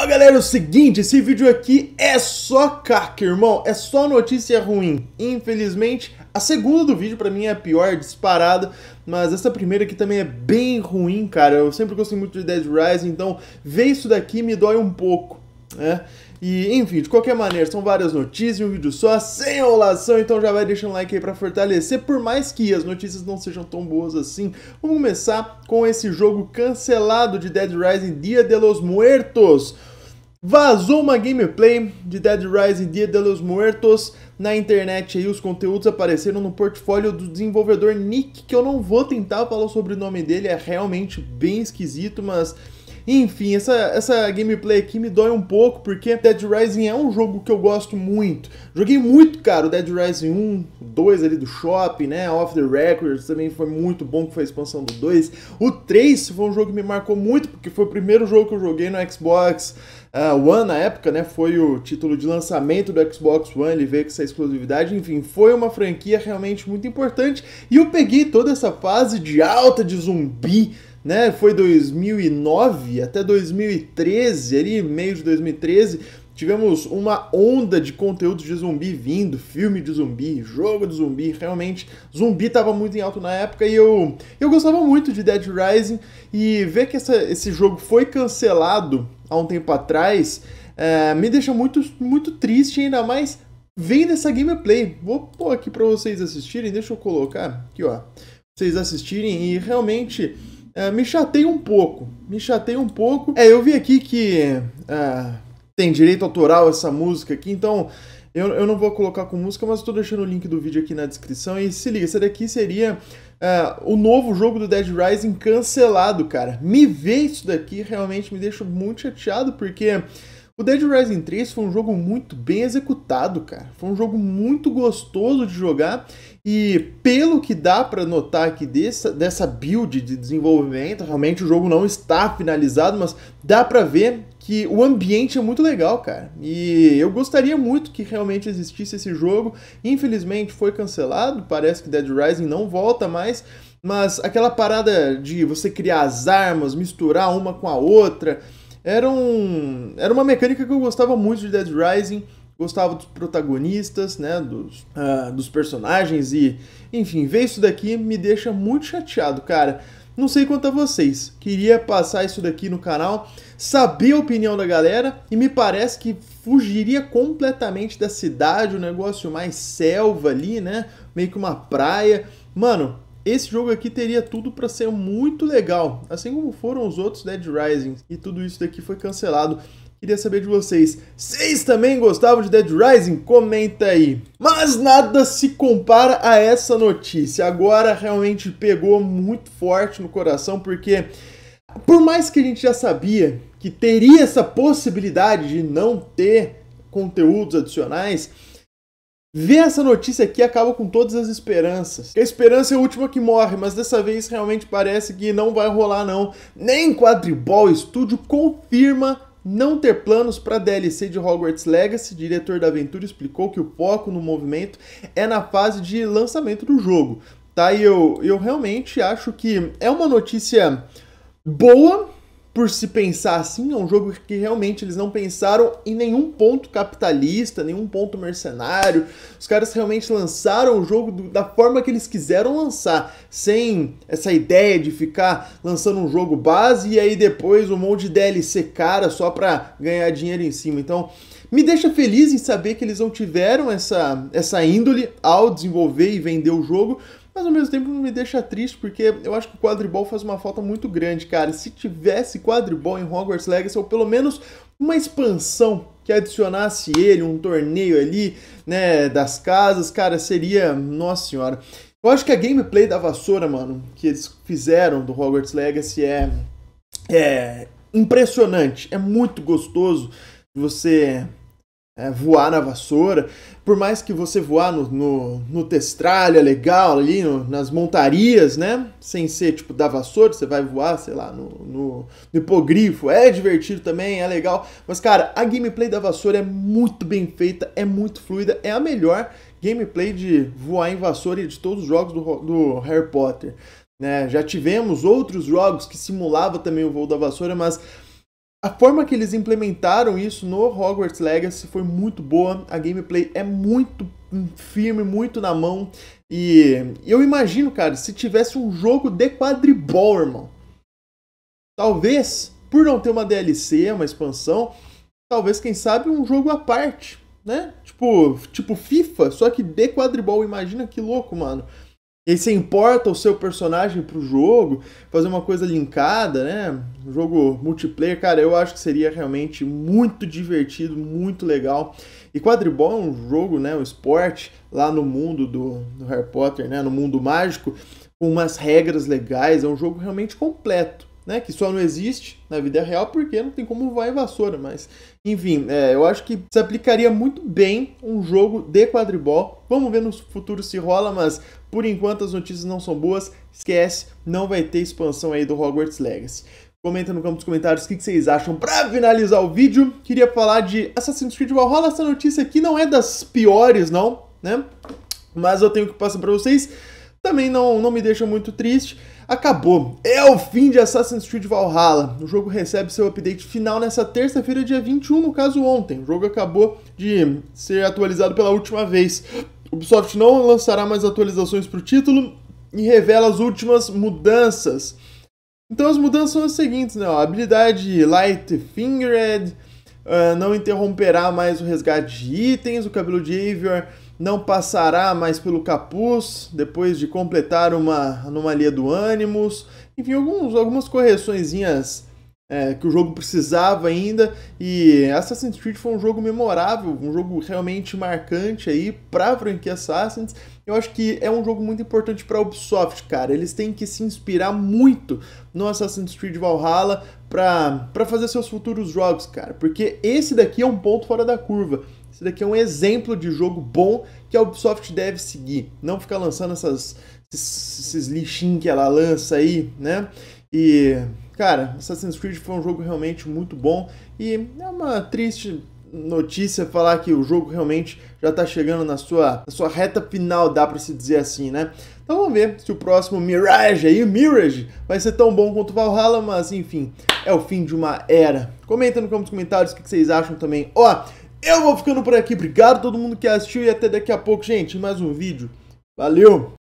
Fala galera, é o seguinte, esse vídeo aqui é só caca, irmão, é só notícia ruim. Infelizmente, a segunda do vídeo para mim é a pior, disparada, mas essa primeira aqui também é bem ruim, cara. Eu sempre gostei muito de Dead Rising, então ver isso daqui me dói um pouco, né? E, enfim, de qualquer maneira, são várias notícias, um vídeo só, sem enrolação, então já vai deixando o like aí pra fortalecer, por mais que as notícias não sejam tão boas assim. Vamos começar com esse jogo cancelado de Dead Rising Dia de los Muertos. Vazou uma gameplay de Dead Rising Dia de los Muertos na internet aí, os conteúdos apareceram no portfólio do desenvolvedor Nick, que eu não vou tentar falar sobre o nome dele, é realmente bem esquisito, mas enfim, essa, essa gameplay aqui me dói um pouco, porque Dead Rising é um jogo que eu gosto muito. Joguei muito, cara, o Dead Rising 1, 2 ali do Shopping, né? Off the Records também foi muito bom, que foi a expansão do 2. O 3 foi um jogo que me marcou muito, porque foi o primeiro jogo que eu joguei no Xbox uh, One na época, né? Foi o título de lançamento do Xbox One, ele veio com essa exclusividade. Enfim, foi uma franquia realmente muito importante. E eu peguei toda essa fase de alta de zumbi né? Foi 2009 até 2013, ali meio de 2013, tivemos uma onda de conteúdos de zumbi vindo, filme de zumbi, jogo de zumbi, realmente zumbi estava muito em alto na época e eu eu gostava muito de Dead Rising e ver que essa, esse jogo foi cancelado há um tempo atrás é, me deixa muito muito triste ainda mais vendo essa gameplay. Vou pôr aqui para vocês assistirem, deixa eu colocar aqui ó, pra vocês assistirem e realmente é, me chatei um pouco. Me chatei um pouco. É, eu vi aqui que é, tem direito autoral essa música aqui, então eu, eu não vou colocar com música, mas estou deixando o link do vídeo aqui na descrição. E se liga, essa daqui seria é, o novo jogo do Dead Rising cancelado, cara. Me ver isso daqui realmente me deixa muito chateado, porque. O Dead Rising 3 foi um jogo muito bem executado, cara. Foi um jogo muito gostoso de jogar e pelo que dá para notar aqui dessa, dessa build de desenvolvimento, realmente o jogo não está finalizado, mas dá para ver que o ambiente é muito legal, cara. E eu gostaria muito que realmente existisse esse jogo. Infelizmente foi cancelado, parece que Dead Rising não volta mais. Mas aquela parada de você criar as armas, misturar uma com a outra, era, um, era uma mecânica que eu gostava muito de Dead Rising, gostava dos protagonistas, né, dos, uh, dos personagens e, enfim, ver isso daqui me deixa muito chateado, cara. Não sei quanto a vocês, queria passar isso daqui no canal, saber a opinião da galera e me parece que fugiria completamente da cidade, o um negócio mais selva ali, né, meio que uma praia. Mano, esse jogo aqui teria tudo para ser muito legal, assim como foram os outros Dead Rising, e tudo isso daqui foi cancelado. Queria saber de vocês, vocês também gostavam de Dead Rising? Comenta aí. Mas nada se compara a essa notícia. Agora realmente pegou muito forte no coração, porque por mais que a gente já sabia que teria essa possibilidade de não ter conteúdos adicionais, Ver essa notícia aqui acaba com todas as esperanças. Que a esperança é a última que morre, mas dessa vez realmente parece que não vai rolar não. Nem Quadribol Studio confirma não ter planos para DLC de Hogwarts Legacy, diretor da aventura explicou que o foco no movimento é na fase de lançamento do jogo. Tá? E eu, eu realmente acho que é uma notícia boa, por se pensar assim, é um jogo que realmente eles não pensaram em nenhum ponto capitalista, nenhum ponto mercenário. Os caras realmente lançaram o jogo do, da forma que eles quiseram lançar, sem essa ideia de ficar lançando um jogo base e aí depois um monte de DLC cara só para ganhar dinheiro em cima. Então, me deixa feliz em saber que eles não tiveram essa, essa índole ao desenvolver e vender o jogo, mas ao mesmo tempo me deixa triste porque eu acho que o quadribol faz uma falta muito grande, cara. Se tivesse quadribol em Hogwarts Legacy, ou pelo menos uma expansão que adicionasse ele, um torneio ali, né, das casas, cara, seria, nossa senhora. Eu acho que a gameplay da vassoura, mano, que eles fizeram do Hogwarts Legacy é é impressionante, é muito gostoso você é, voar na vassoura. Por mais que você voar no, no, no testralha legal ali, no, nas montarias, né? Sem ser tipo da vassoura, você vai voar, sei lá, no, no, no hipogrifo. É divertido também, é legal. Mas, cara, a gameplay da vassoura é muito bem feita, é muito fluida, é a melhor gameplay de voar em vassoura de todos os jogos do, do Harry Potter. Né? Já tivemos outros jogos que simulavam também o voo da vassoura, mas a forma que eles implementaram isso no Hogwarts Legacy foi muito boa, a gameplay é muito hum, firme, muito na mão. E eu imagino, cara, se tivesse um jogo de quadribol, irmão. Talvez, por não ter uma DLC, uma expansão, talvez, quem sabe, um jogo à parte, né? Tipo, tipo FIFA, só que de quadribol, imagina que louco, mano. E se você importa o seu personagem pro jogo, fazer uma coisa linkada, né? Um jogo multiplayer, cara, eu acho que seria realmente muito divertido, muito legal. E quadribol é um jogo, né? Um esporte lá no mundo do, do Harry Potter, né? No mundo mágico, com umas regras legais, é um jogo realmente completo né? Que só não existe na vida real porque não tem como voar em vassoura, mas... Enfim, é, eu acho que se aplicaria muito bem um jogo de quadribol. Vamos ver no futuro se rola, mas por enquanto as notícias não são boas. Esquece, não vai ter expansão aí do Hogwarts Legacy. Comenta no campo dos comentários o que vocês acham. Pra finalizar o vídeo, queria falar de Assassin's Creed Valhalla. Essa notícia aqui não é das piores, não, né? Mas eu tenho que passar pra vocês. Também não, não me deixa muito triste acabou. É o fim de Assassin's Creed Valhalla. O jogo recebe seu update final nessa terça-feira, dia 21, no caso ontem. O jogo acabou de ser atualizado pela última vez. Ubisoft não lançará mais atualizações para o título e revela as últimas mudanças. Então as mudanças são as seguintes, né? A habilidade Light Fingered uh, não interromperá mais o resgate de itens, o cabelo de Avior não passará mais pelo capuz depois de completar uma anomalia do ânimos. Enfim, alguns, algumas correçõezinhas é, que o jogo precisava ainda. E Assassin's Creed foi um jogo memorável, um jogo realmente marcante aí para a franquia Assassin's. Eu acho que é um jogo muito importante para a Ubisoft, cara. Eles têm que se inspirar muito no Assassin's Creed Valhalla para fazer seus futuros jogos, cara. Porque esse daqui é um ponto fora da curva isso daqui é um exemplo de jogo bom que a Ubisoft deve seguir. Não ficar lançando essas, esses, lixinhos que ela lança aí, né? E, cara, Assassin's Creed foi um jogo realmente muito bom. E é uma triste notícia falar que o jogo realmente já está chegando na sua, na sua reta final, dá para se dizer assim, né? Então vamos ver se o próximo Mirage aí, Mirage, vai ser tão bom quanto Valhalla, mas enfim, é o fim de uma era. Comenta no campo dos comentários o que vocês acham também. Ó, oh, eu vou ficando por aqui. Obrigado a todo mundo que assistiu e até daqui a pouco, gente, mais um vídeo. Valeu!